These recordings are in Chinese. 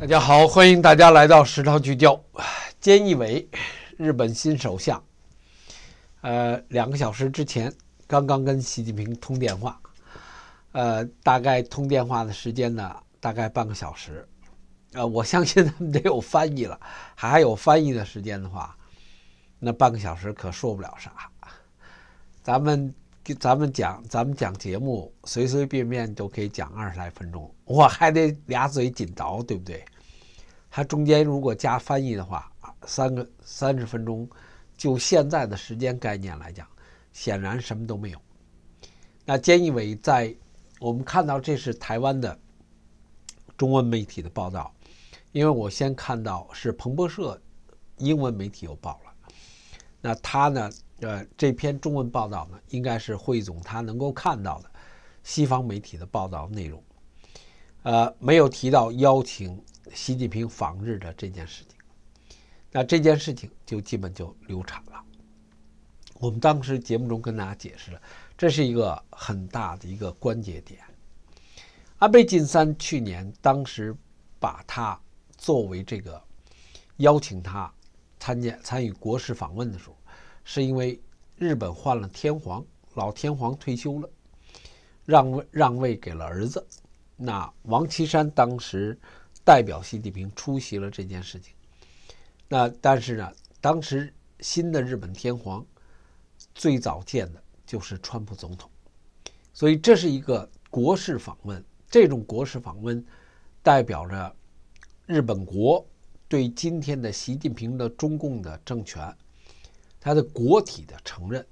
大家好，欢迎大家来到《时事聚焦》。菅义伟，日本新首相。呃，两个小时之前刚刚跟习近平通电话，呃，大概通电话的时间呢，大概半个小时。呃，我相信他们得有翻译了，还有翻译的时间的话，那半个小时可说不了啥。咱们。给咱们讲，咱们讲节目，随随便便都可以讲二十来分钟，我还得俩嘴紧倒，对不对？它中间如果加翻译的话，三个三十分钟，就现在的时间概念来讲，显然什么都没有。那菅义伟在，我们看到这是台湾的中文媒体的报道，因为我先看到是彭博社英文媒体又报了，那他呢？呃，这篇中文报道呢，应该是汇总他能够看到的西方媒体的报道内容。呃，没有提到邀请习近平访日的这件事情。那这件事情就基本就流产了。我们当时节目中跟大家解释了，这是一个很大的一个关节点。安倍晋三去年当时把他作为这个邀请他参加参与国事访问的时候。是因为日本换了天皇，老天皇退休了，让位让位给了儿子。那王岐山当时代表习近平出席了这件事情。那但是呢，当时新的日本天皇最早见的就是川普总统，所以这是一个国事访问。这种国事访问代表着日本国对今天的习近平的中共的政权。他的国体的承认，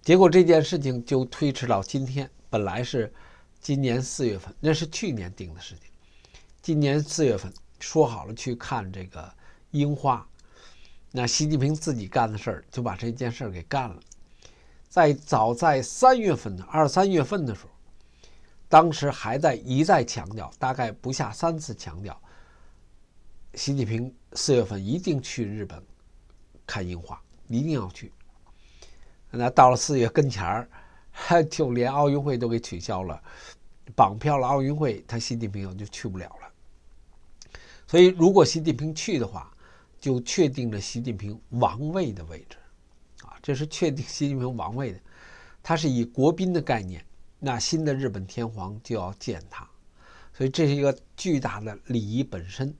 结果这件事情就推迟到今天。本来是今年四月份，那是去年定的事情。今年四月份说好了去看这个樱花，那习近平自己干的事儿，就把这件事儿给干了。在早在三月份的二三月份的时候，当时还在一再强调，大概不下三次强调，习近平四月份一定去日本。看樱花，一定要去。那到了四月跟前儿，就连奥运会都给取消了，绑票了奥运会，他习近平就去不了了。所以，如果习近平去的话，就确定了习近平王位的位置，啊，这是确定习近平王位的。他是以国宾的概念，那新的日本天皇就要见他，所以这是一个巨大的礼仪本身。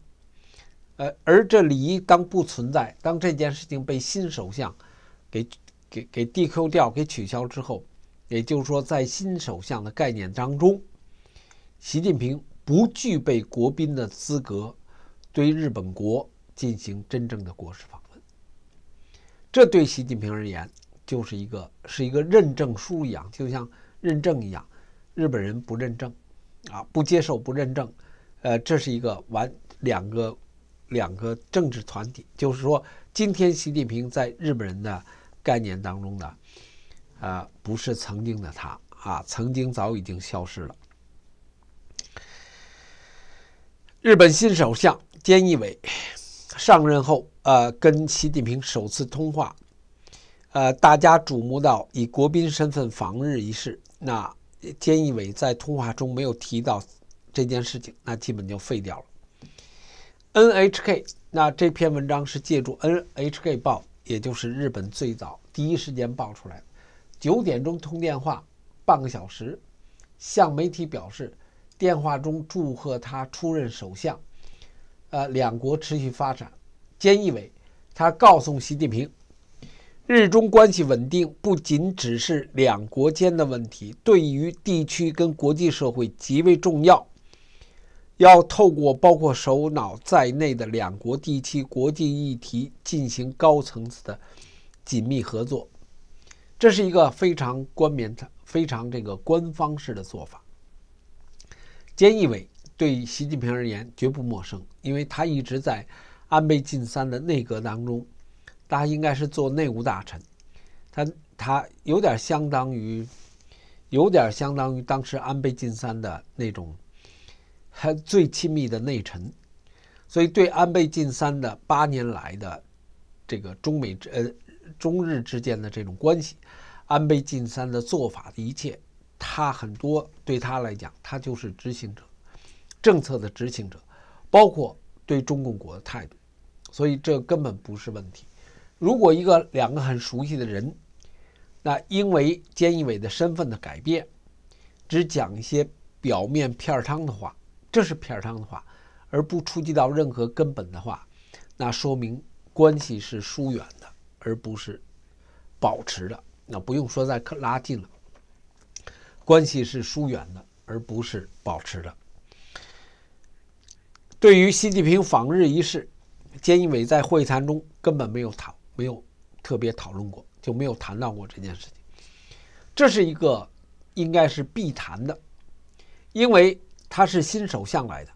呃，而这里当不存在，当这件事情被新首相给给给 DQ 掉、给取消之后，也就是说，在新首相的概念当中，习近平不具备国宾的资格，对日本国进行真正的国事访问。这对习近平而言，就是一个是一个认证书一样，就像认证一样，日本人不认证，啊，不接受不认证，呃，这是一个完两个。两个政治团体，就是说，今天习近平在日本人的概念当中呢，呃，不是曾经的他啊，曾经早已经消失了。日本新首相菅义伟上任后，呃，跟习近平首次通话，呃，大家瞩目到以国宾身份访日一事，那菅义伟在通话中没有提到这件事情，那基本就废掉了。N H K，那这篇文章是借助 N H K 报，也就是日本最早第一时间报出来的。九点钟通电话，半个小时，向媒体表示，电话中祝贺他出任首相。呃，两国持续发展，菅义伟，他告诉习近平，日中关系稳定不仅只是两国间的问题，对于地区跟国际社会极为重要。要透过包括首脑在内的两国地区国际议题进行高层次的紧密合作，这是一个非常冠冕的、非常这个官方式的做法。菅义伟对习近平而言绝不陌生，因为他一直在安倍晋三的内阁当中，他应该是做内务大臣，他他有点相当于，有点相当于当时安倍晋三的那种。他最亲密的内臣，所以对安倍晋三的八年来的这个中美呃中日之间的这种关系，安倍晋三的做法的一切，他很多对他来讲，他就是执行者，政策的执行者，包括对中共国的态度，所以这根本不是问题。如果一个两个很熟悉的人，那因为菅义伟的身份的改变，只讲一些表面片汤的话。这是儿上的话，而不出击到任何根本的话，那说明关系是疏远的，而不是保持的。那不用说再可拉近了，关系是疏远的，而不是保持的。对于习近平访日一事，菅义伟在会谈中根本没有讨，没有特别讨论过，就没有谈到过这件事情。这是一个应该是必谈的，因为。他是新首相来的，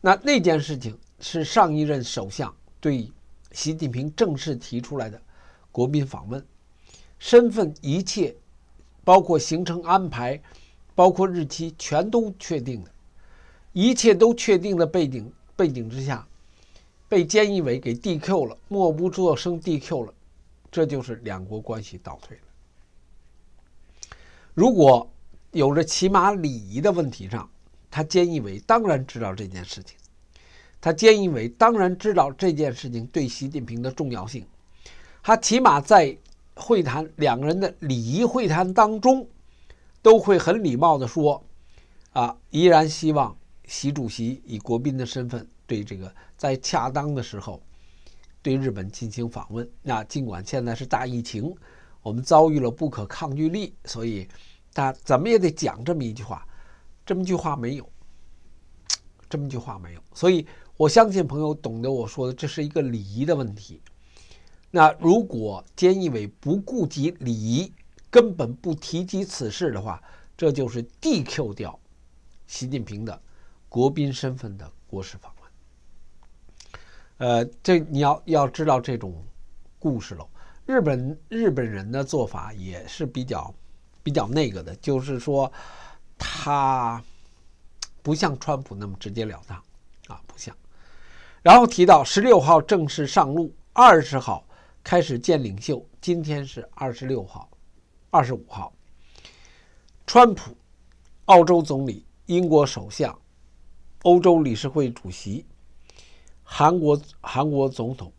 那那件事情是上一任首相对习近平正式提出来的，国民访问，身份一切，包括行程安排，包括日期全都确定的，一切都确定的背景背景之下，被菅义伟给 DQ 了，默不作声 DQ 了，这就是两国关系倒退了。如果有着起码礼仪的问题上。他菅义伟当然知道这件事情，他菅义伟当然知道这件事情对习近平的重要性。他起码在会谈两个人的礼仪会谈当中，都会很礼貌的说：“啊，依然希望习主席以国宾的身份，对这个在恰当的时候，对日本进行访问。”那尽管现在是大疫情，我们遭遇了不可抗拒力，所以他怎么也得讲这么一句话。这么句话没有，这么句话没有，所以我相信朋友懂得我说的，这是一个礼仪的问题。那如果菅义伟不顾及礼仪，根本不提及此事的话，这就是 d q 掉习近平的国宾身份的国事访问。呃，这你要要知道这种故事了，日本日本人的做法也是比较比较那个的，就是说。他不像川普那么直截了当啊，不像。然后提到十六号正式上路，二十号开始见领袖，今天是二十六号，二十五号。川普、澳洲总理、英国首相、欧洲理事会主席、韩国韩国总统，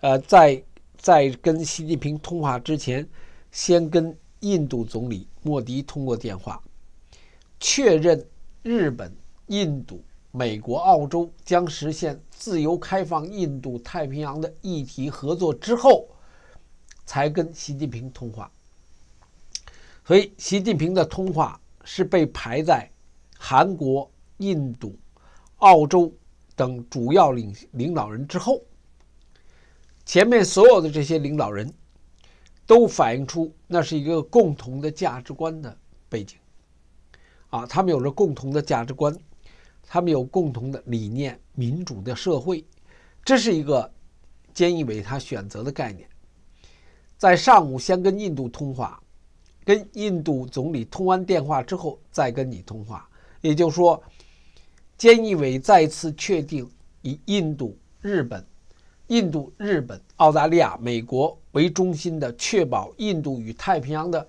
呃，在在跟习近平通话之前，先跟印度总理莫迪通过电话。确认日本、印度、美国、澳洲将实现自由开放印度太平洋的议题合作之后，才跟习近平通话。所以，习近平的通话是被排在韩国、印度、澳洲等主要领领导人之后。前面所有的这些领导人都反映出那是一个共同的价值观的背景。啊，他们有着共同的价值观，他们有共同的理念，民主的社会，这是一个菅义伟他选择的概念。在上午先跟印度通话，跟印度总理通完电话之后再跟你通话，也就是说，菅义伟再次确定以印度、日本、印度、日本、澳大利亚、美国为中心的确保印度与太平洋的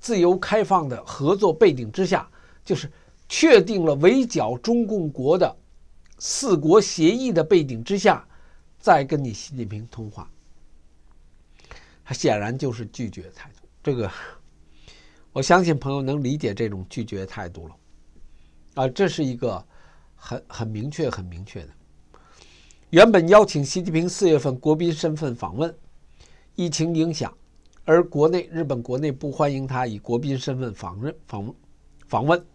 自由开放的合作背景之下。就是确定了围剿中共国的四国协议的背景之下，再跟你习近平通话，他显然就是拒绝态度。这个我相信朋友能理解这种拒绝态度了。啊，这是一个很很明确、很明确的。原本邀请习近平四月份国宾身份访问，疫情影响，而国内日本国内不欢迎他以国宾身份访问访问访问。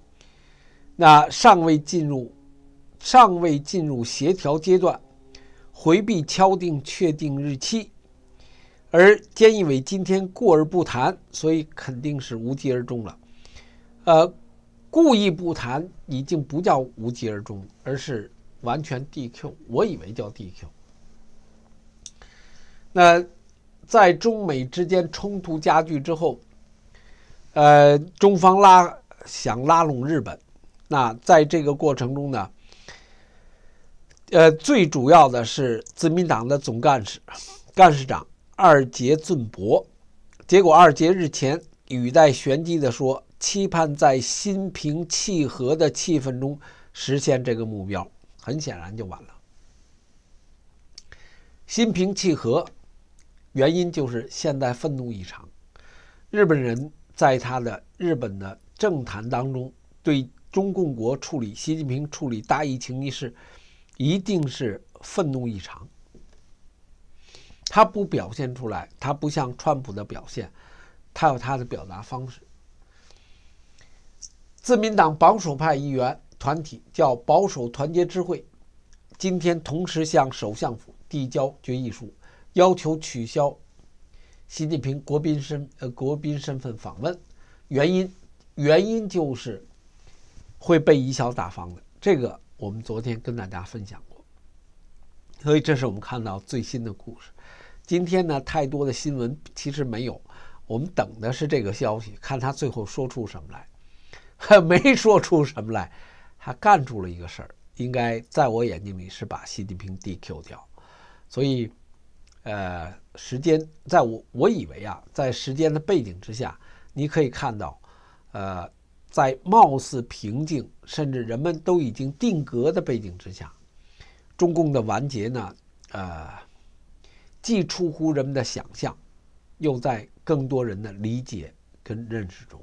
那尚未进入，尚未进入协调阶段，回避敲定确定日期，而菅义伟今天过而不谈，所以肯定是无疾而终了。呃，故意不谈已经不叫无疾而终，而是完全 DQ。我以为叫 DQ。那在中美之间冲突加剧之后，呃，中方拉想拉拢日本。那在这个过程中呢，呃，最主要的是自民党的总干事、干事长二杰俊博。结果二杰日前语带玄机的说：“期盼在心平气和的气氛中实现这个目标。”很显然就晚了。心平气和，原因就是现在愤怒异常。日本人在他的日本的政坛当中对。中共国处理习近平处理大疫情一事，一定是愤怒异常。他不表现出来，他不像川普的表现，他有他的表达方式。自民党保守派议员团体叫保守团结之会，今天同时向首相府递交决议书，要求取消习近平国宾身呃国宾身份访问。原因原因就是。会被贻笑大方的，这个我们昨天跟大家分享过，所以这是我们看到最新的故事。今天呢，太多的新闻其实没有，我们等的是这个消息，看他最后说出什么来。没说出什么来，他干出了一个事儿，应该在我眼睛里是把习近平 DQ 掉。所以，呃，时间，在我我以为啊，在时间的背景之下，你可以看到，呃。在貌似平静，甚至人们都已经定格的背景之下，中共的完结呢？呃，既出乎人们的想象，又在更多人的理解跟认识中。